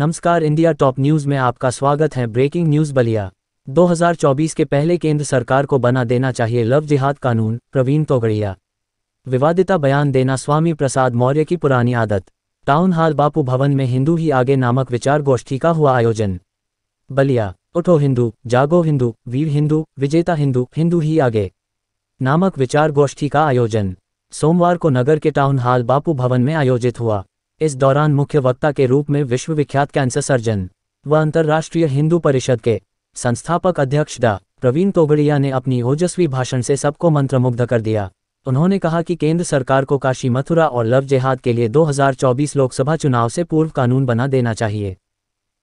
नमस्कार India top news में आपका स्वागत है ब्रेकिंग न्यूज बलिया 2024 के पहले केंद्र सरकार को बना देना चाहिए लव जिहाद कानून प्रवीण तोगड़िया विवादिता बयान देना स्वामी प्रसाद मौर्य की पुरानी आदत टाउन हॉल बापू भवन में हिंदू ही आगे नामक विचार गोष्ठी का हुआ आयोजन बलिया उठो हिंदू जागो हिंदू वीर हिंदू विजेता हिंदू हिंदू ही आगे नामक विचार गोष्ठी का आयोजन सोमवार को नगर के टाउन हॉल बापू भवन में आयोजित हुआ इस दौरान मुख्य वक्ता के रूप में विश्वविख्यात कैंसर सर्जन व अंतर्राष्ट्रीय हिंदू परिषद के संस्थापक अध्यक्ष डा प्रवीण तोगड़िया ने अपनी ओजस्वी भाषण से सबको मंत्रमुग्ध कर दिया उन्होंने कहा कि केंद्र सरकार को काशी मथुरा और लव जेहाद के लिए 2024 लोकसभा चुनाव से पूर्व कानून बना देना चाहिए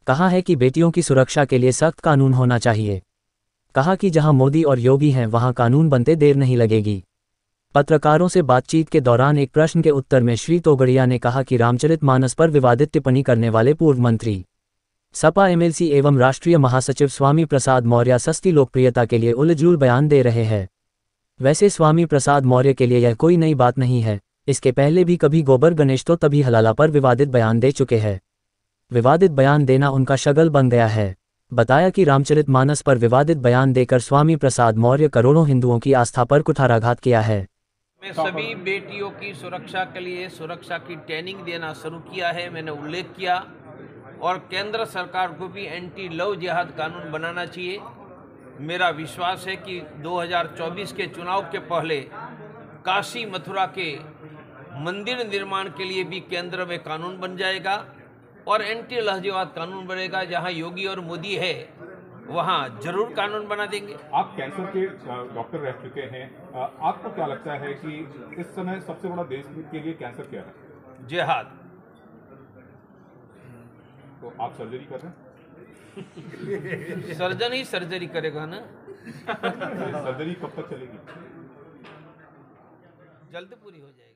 कहा है कि बेटियों की सुरक्षा के लिए सख्त कानून होना चाहिए कहा कि जहां मोदी और योगी हैं वहां कानून बनते देर नहीं लगेगी पत्रकारों से बातचीत के दौरान एक प्रश्न के उत्तर में श्री तोगड़िया ने कहा कि रामचरित मानस पर विवादित टिप्पणी करने वाले पूर्व मंत्री सपा एमएलसी एवं राष्ट्रीय महासचिव स्वामी प्रसाद मौर्य सस्ती लोकप्रियता के लिए उलझुल बयान दे रहे हैं वैसे स्वामी प्रसाद मौर्य के लिए यह कोई नई बात नहीं है इसके पहले भी कभी गोबर गणेश तो तभी हलाला पर विवादित बयान दे चुके हैं विवादित बयान देना उनका शगल बन गया है बताया कि रामचरित मानस पर विवादित बयान देकर स्वामी प्रसाद मौर्य करोड़ों हिंदुओं की आस्था पर कुठाराघात किया है में सभी बेटियों की सुरक्षा के लिए सुरक्षा की ट्रेनिंग देना शुरू किया है मैंने उल्लेख किया और केंद्र सरकार को भी एंटी लव जिहाद कानून बनाना चाहिए मेरा विश्वास है कि 2024 के चुनाव के पहले काशी मथुरा के मंदिर निर्माण के लिए भी केंद्र में कानून बन जाएगा और एंटी लहजेवाद कानून बनेगा जहां योगी और मोदी है वहाँ जरूर कानून बना देंगे आप कैंसर के डॉक्टर रह चुके हैं आपको क्या लगता है कि इस समय सबसे बड़ा देश के लिए कैंसर क्या है जिहाद तो आप सर्जरी कर रहे हैं सर्जन ही सर्जरी करेगा ना सर्जरी कब तक चलेगी जल्द पूरी हो जाएगी